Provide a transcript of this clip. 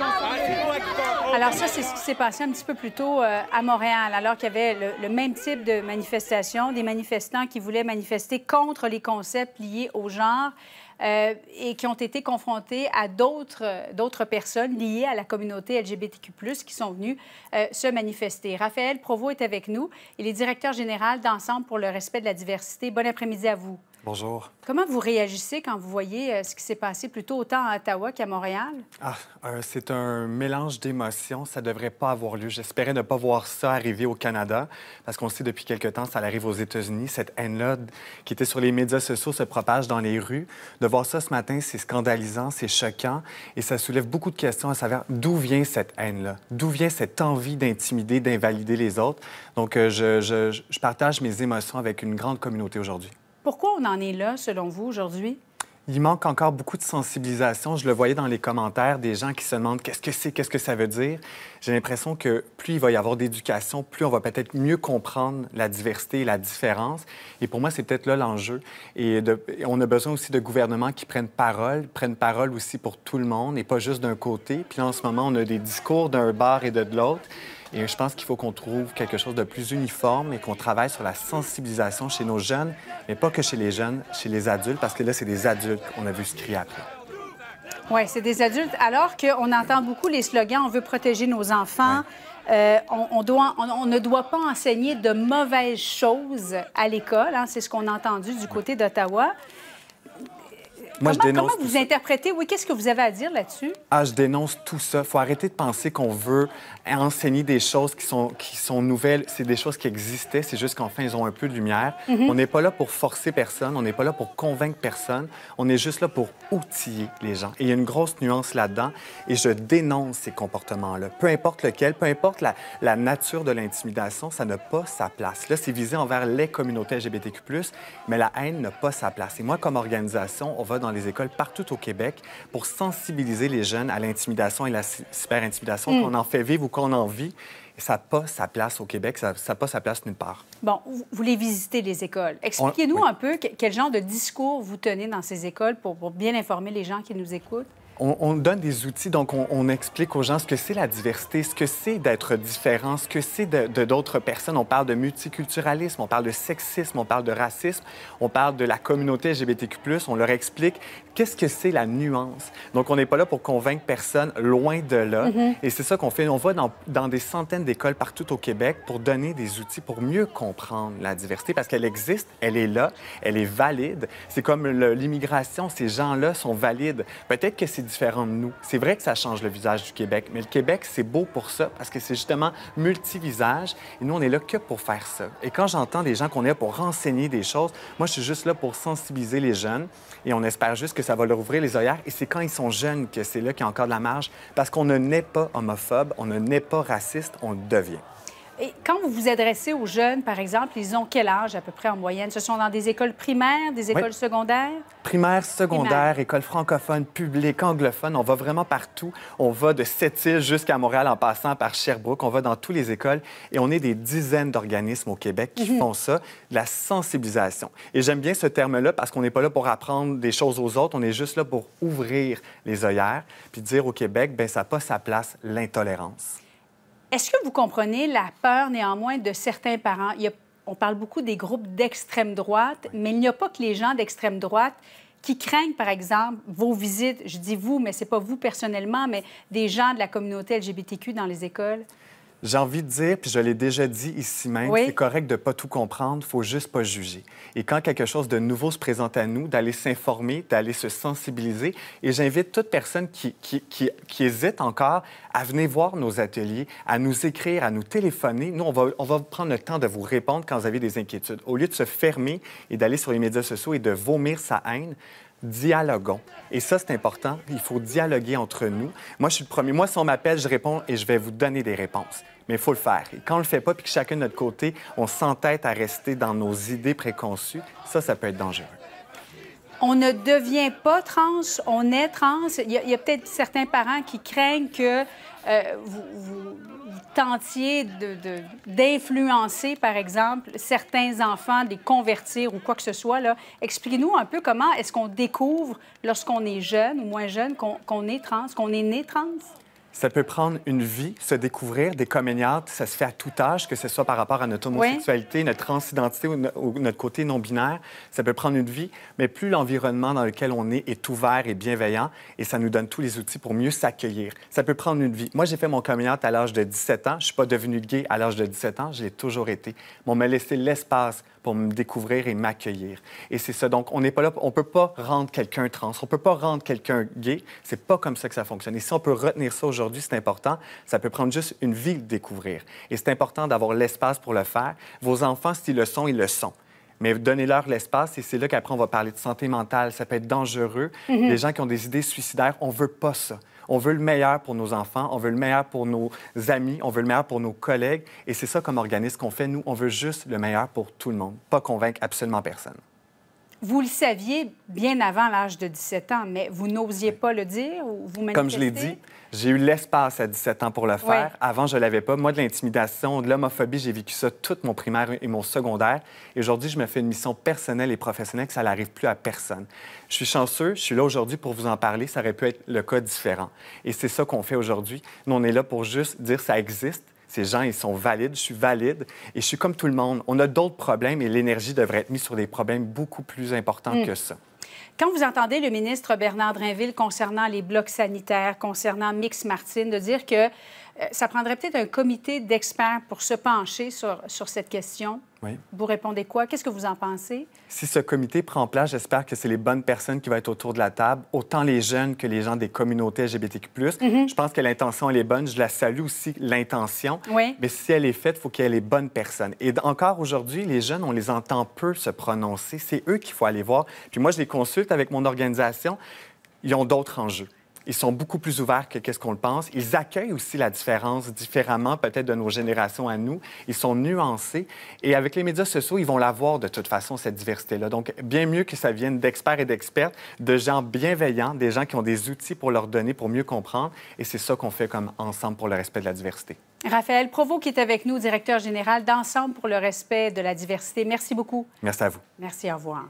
Ah, alors ça, c'est ce qui s'est passé un petit peu plus tôt euh, à Montréal, alors qu'il y avait le, même type de manifestation, des manifestants qui voulaient manifester contre les concepts liés au genre. Euh, et qui ont été confrontés à d'autres personnes liées à la communauté LGBTQ+, qui sont venues euh, se manifester. Raphaël Provost est avec nous. Il est directeur général d'Ensemble pour le respect de la diversité. Bon après-midi à vous. Comment vous réagissez quand vous voyez euh, ce qui s'est passé plutôt autant à Ottawa qu'à Montréal? Ah, euh, c'est un mélange d'émotions. Ça ne devrait pas avoir lieu. J'espérais ne pas voir ça arriver au Canada parce qu'on sait depuis quelque temps, ça arrive aux États-Unis. Cette haine-là qui était sur les médias sociaux se propage dans les rues. De voir ça ce matin, c'est scandalisant, c'est choquant et ça soulève beaucoup de questions à savoir d'où vient cette haine-là, d'où vient cette envie d'intimider, d'invalider les autres. Donc, euh, je partage mes émotions avec une grande communauté aujourd'hui. Pourquoi on en est là, selon vous, aujourd'hui? Il manque encore beaucoup de sensibilisation. Je le voyais dans les commentaires des gens qui se demandent qu'est-ce que c'est, qu'est-ce que ça veut dire. J'ai l'impression que plus il va y avoir d'éducation, plus on va peut-être mieux comprendre la diversité et la différence. Et pour moi, c'est peut-être là l'enjeu. Et, on a besoin aussi de gouvernements qui prennent parole, prennent parole aussi pour tout le monde et pas juste d'un côté. Puis en ce moment, on a des discours d'un bar et de l'autre. Et je pense qu'il faut qu'on trouve quelque chose de plus uniforme et qu'on travaille sur la sensibilisation chez nos jeunes, mais pas que chez les jeunes, chez les adultes, parce que là, c'est des adultes qu'on a vu se crier après. Oui, c'est des adultes. Alors qu'on entend beaucoup les slogans on veut protéger nos enfants. Euh, on, doit, ne doit pas enseigner de mauvaises choses à l'école. Hein, c'est ce qu'on a entendu du côté d'Ottawa. Moi, comment, je dénonce vous interprétez, oui, qu'est-ce que vous avez à dire là-dessus? Ah, je dénonce tout ça. Il faut arrêter de penser qu'on veut enseigner des choses qui sont, qui sont nouvelles. C'est des choses qui existaient, c'est juste qu'enfin, ils ont un peu de lumière. Mhm. On n'est pas là pour forcer personne, on n'est pas là pour convaincre personne, on est juste là pour outiller les gens. Et il y a une grosse nuance là-dedans, et je dénonce ces comportements-là. Peu importe lequel, peu importe la, nature de l'intimidation, ça n'a pas sa place. Là, c'est visé envers les communautés LGBTQ+, mais la haine n'a pas sa place. Et moi, comme organisation, on va dans dans les écoles partout au Québec pour sensibiliser les jeunes à l'intimidation et la super intimidation mm. qu'on en fait vivre ou qu'on en vit ça n'a pas sa place au Québec, ça n'a pas sa place nulle part. Bon, vous les visitez, les écoles. Expliquez-nous un peu quel genre de discours vous tenez dans ces écoles pour, bien informer les gens qui nous écoutent on, donne des outils, donc on, explique aux gens ce que c'est la diversité, ce que c'est d'être différent, ce que c'est de d'autres personnes. On parle de multiculturalisme, on parle de sexisme, on parle de racisme, on parle de la communauté LGBTQ+, on leur explique qu'est-ce que c'est la nuance. Donc on n'est pas là pour convaincre personne, loin de là. Mm-hmm. Et c'est ça qu'on fait. On va dans, dans des centaines d'écoles partout au Québec pour donner des outils pour mieux comprendre la diversité parce qu'elle existe, elle est là, elle est valide. C'est comme l'immigration, ces gens-là sont valides. Peut-être que c'est différent nous. C'est vrai que ça change le visage du Québec, mais le Québec, c'est beau pour ça parce que c'est justement multivisage. Et nous, on est là que pour faire ça. Et quand j'entends des gens qu'on est là pour renseigner des choses, moi, je suis juste là pour sensibiliser les jeunes et on espère juste que ça va leur ouvrir les oreillères. Et c'est quand ils sont jeunes que c'est là qu'il y a encore de la marge parce qu'on ne naît pas homophobe, on ne naît pas raciste, on devient. Et quand vous vous adressez aux jeunes, par exemple, ils ont quel âge à peu près en moyenne? Ce sont dans des écoles primaires, des écoles secondaires? Primaire, secondaire, écoles francophones, publiques, publique, On va vraiment partout. On va de Sept-Îles jusqu'à Montréal en passant par Sherbrooke. On va dans toutes les écoles et on est des dizaines d'organismes au Québec qui mhm. font ça, la sensibilisation. Et j'aime bien ce terme-là parce qu'on n'est pas là pour apprendre des choses aux autres. On est juste là pour ouvrir les œillères puis dire au Québec, ben ça n'a pas sa place l'intolérance. Est-ce que vous comprenez la peur néanmoins de certains parents? on parle beaucoup des groupes d'extrême droite, mais il n'y a pas que les gens d'extrême droite qui craignent, par exemple, vos visites, je dis vous, mais ce n'est pas vous personnellement, mais des gens de la communauté LGBTQ dans les écoles? J'ai envie de dire, puis je l'ai déjà dit ici même, oui. c'est correct de pas tout comprendre, faut juste pas juger. Et quand quelque chose de nouveau se présente à nous, d'aller s'informer, d'aller se sensibiliser. Et j'invite toute personne qui, qui, qui, qui, hésite encore à venir voir nos ateliers, à nous écrire, à nous téléphoner. Nous, on va, on va prendre le temps de vous répondre quand vous avez des inquiétudes. Au lieu de se fermer et d'aller sur les médias sociaux et de vomir sa haine, dialoguons. Et ça, c'est important. Il faut dialoguer entre nous. Moi, je suis le premier. Moi, si on m'appelle, je réponds et je vais vous donner des réponses. Mais il faut le faire. Et quand on le fait pas, puis que chacun de notre côté, on s'entête à rester dans nos idées préconçues, ça, ça peut être dangereux. On ne devient pas trans, on est trans. Il y a peut-être certains parents qui craignent que euh, vous, tentiez d'influencer, par exemple, certains enfants, de les convertir ou quoi que ce soit. Expliquez-nous un peu comment est-ce qu'on découvre, lorsqu'on est jeune ou moins jeune, qu'on est trans, qu'on est né trans? Ça peut prendre une vie, se découvrir, des coming ça se fait à tout âge, que ce soit par rapport à notre homosexualité, notre transidentité ou, notre côté non-binaire. Ça peut prendre une vie, mais plus l'environnement dans lequel on est est ouvert et bienveillant, et ça nous donne tous les outils pour mieux s'accueillir. Ça peut prendre une vie. Moi, j'ai fait mon coming à l'âge de 17 ans. Je ne suis pas devenu gay à l'âge de 17 ans, J'ai toujours été. Mais on m'a laissé l'espace pour me découvrir et m'accueillir. Et c'est ça. Donc, on n'est pas là, on ne peut pas rendre quelqu'un trans, on ne peut pas rendre quelqu'un gay. C'est pas comme ça que ça fonctionne. Et si on peut retenir ça aujourd'hui, c'est important. Ça peut prendre juste une vie de découvrir. Et c'est important d'avoir l'espace pour le faire. Vos enfants, s'ils le sont, ils le sont mais donnez-leur l'espace. Et c'est là qu'après, on va parler de santé mentale. Ça peut être dangereux. Mm-hmm. Les gens qui ont des idées suicidaires, on veut pas ça. On veut le meilleur pour nos enfants, on veut le meilleur pour nos amis, on veut le meilleur pour nos collègues. Et c'est ça comme organisme qu'on fait. Nous, on veut juste le meilleur pour tout le monde, pas convaincre absolument personne. Vous le saviez bien avant l'âge de 17 ans, mais vous n'osiez pas le dire ou vous manifestez? Comme je l'ai dit, j'ai eu l'espace à 17 ans pour le faire. Avant, je ne l'avais pas. Moi, de l'intimidation, de l'homophobie, j'ai vécu ça toute mon primaire et mon secondaire. Et aujourd'hui, je me fais une mission personnelle et professionnelle que ça n'arrive plus à personne. Je suis chanceux, je suis là aujourd'hui pour vous en parler. Ça aurait pu être le cas différent. Et c'est ça qu'on fait aujourd'hui. Nous, on est là pour juste dire ça existe ces gens, ils sont valides, je suis valide et je suis comme tout le monde. On a d'autres problèmes et l'énergie devrait être mise sur des problèmes beaucoup plus importants hmm. que ça. Quand vous entendez le ministre Bernard Drinville concernant les blocs sanitaires, concernant Mix Martine, de dire que euh, ça prendrait peut-être un comité d'experts pour se pencher sur, sur cette question. Vous répondez quoi? Qu'est-ce que vous en pensez? Si ce comité prend place, j'espère que c'est les bonnes personnes qui vont être autour de la table, autant les jeunes que les gens des communautés LGBTQ. Mhm. Je pense que l'intention, elle est bonne. Je la salue aussi, l'intention. Mais si elle est faite, faut il faut qu'elle ait les bonnes personnes. Et encore aujourd'hui, les jeunes, on les entend peu se prononcer. C'est eux qu'il faut aller voir. Puis moi, je les consulte avec mon organisation. Ils ont d'autres enjeux. Ils sont beaucoup plus ouverts que qu'est-ce qu'on le pense. Ils accueillent aussi la différence différemment peut-être de nos générations à nous. Ils sont nuancés. Et avec les médias sociaux, ils vont l'avoir de toute façon, cette diversité-là. Donc, bien mieux que ça vienne d'experts et d'expertes, de gens bienveillants, des gens qui ont des outils pour leur donner, pour mieux comprendre. Et c'est ça qu'on fait comme ensemble pour le respect de la diversité. Raphaël Provo qui est avec nous, directeur général d'Ensemble pour le respect de la diversité. Merci beaucoup. Merci à vous. Merci, au revoir.